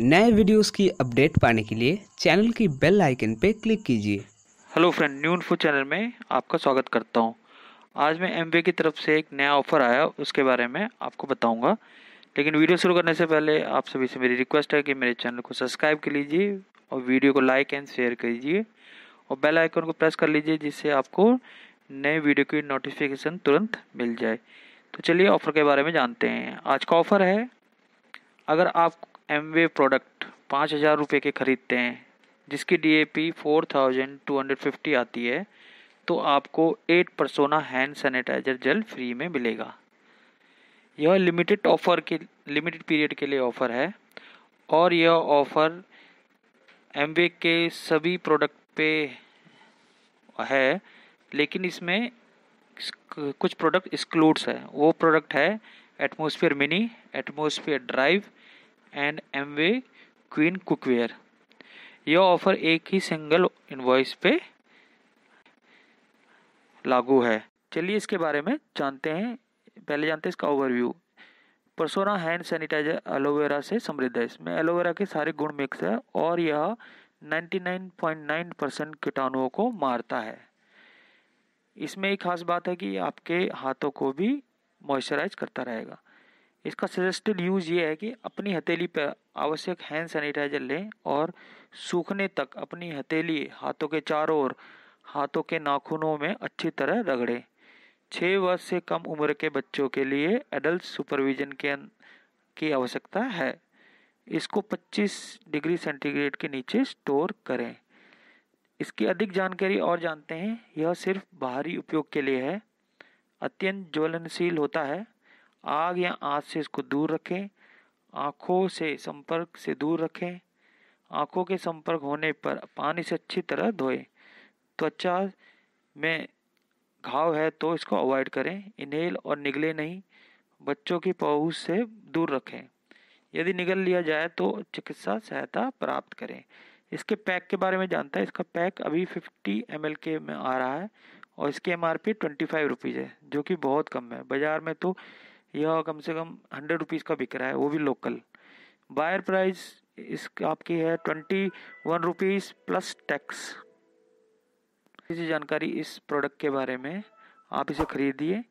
नए वीडियोस की अपडेट पाने के लिए चैनल की बेल आइकन पर क्लिक कीजिए hello friend new info channel में आपका स्वागत करता हूँ आज मैं एम की तरफ से एक नया ऑफर आया उसके बारे में आपको बताऊँगा लेकिन वीडियो शुरू करने से पहले आप सभी से मेरी रिक्वेस्ट है कि मेरे चैनल को सब्सक्राइब कर लीजिए और वीडियो को लाइक एंड शेयर कीजिए और बेल आइकन को प्रेस कर लीजिए जिससे आपको नए वीडियो की नोटिफिकेशन तुरंत मिल जाए तो चलिए ऑफ़र के बारे में जानते हैं आज का ऑफ़र है अगर आप एमवे प्रोडक्ट पाँच हज़ार रुपये के ख़रीदते हैं जिसकी D A P four thousand two hundred fifty आती है तो आपको eight Persona hand sanitizer gel free में मिलेगा यह लिमिटेड ऑफर के लिमिटेड पीरियड के लिए ऑफ़र है और यह ऑफ़र एम के सभी प्रोडक्ट पे है लेकिन इसमें कुछ प्रोडक्ट एक्सक्लूड्स है वो प्रोडक्ट है atmosphere mini atmosphere drive and Amway Queen cookware यह ऑफर एक ही सिंगल इनवॉइस पे लागू है चलिए इसके बारे में जानते हैं पहले जानते हैं इसका overview Persona hand sanitizer aloe vera से समृद्ध है इसमें एलोवेरा के सारे गुण मिक्स है और यह 99.9 परसेंट कीटाणुओं को मारता है इसमें एक खास बात है कि आपके हाथों को भी मॉइस्चराइज करता रहेगा इसका सजेस्टेड यूज़ ये है कि अपनी हथेली पर आवश्यक हैंड सैनिटाइजर लें और सूखने तक अपनी हथेली हाथों के चारों ओर हाथों के नाखूनों में अच्छी तरह रगड़ें छः वर्ष से कम उम्र के बच्चों के लिए एडल्ट सुपरविजन के की आवश्यकता है इसको 25 डिग्री सेंटीग्रेड के नीचे स्टोर करें इसकी अधिक जानकारी और जानते हैं यह सिर्फ बाहरी उपयोग के लिए है अत्यंत ज्वलनशील होता है आग या आँच से इसको दूर रखें आँखों से संपर्क से दूर रखें आँखों के संपर्क होने पर पानी से अच्छी तरह धोएं त्वचा में घाव है तो इसको अवॉइड करें इनहेल और निगले नहीं बच्चों की पहुँच से दूर रखें यदि निगल लिया जाए तो चिकित्सा सहायता प्राप्त करें इसके पैक के बारे में जानता है इसका पैक अभी 50 एम के में आ रहा है और इसकी M R P twenty five rupees है जो कि बहुत कम है बाज़ार में तो यह कम से कम हंड्रेड रुपीज़ का बिक रहा है वो भी लोकल बायर प्राइस इस आपकी है twenty one rupees plus tax जानकारी इस प्रोडक्ट के बारे में आप इसे खरीदिए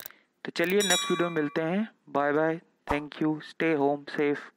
तो चलिए नेक्स्ट वीडियो में मिलते हैं bye bye thank you stay home safe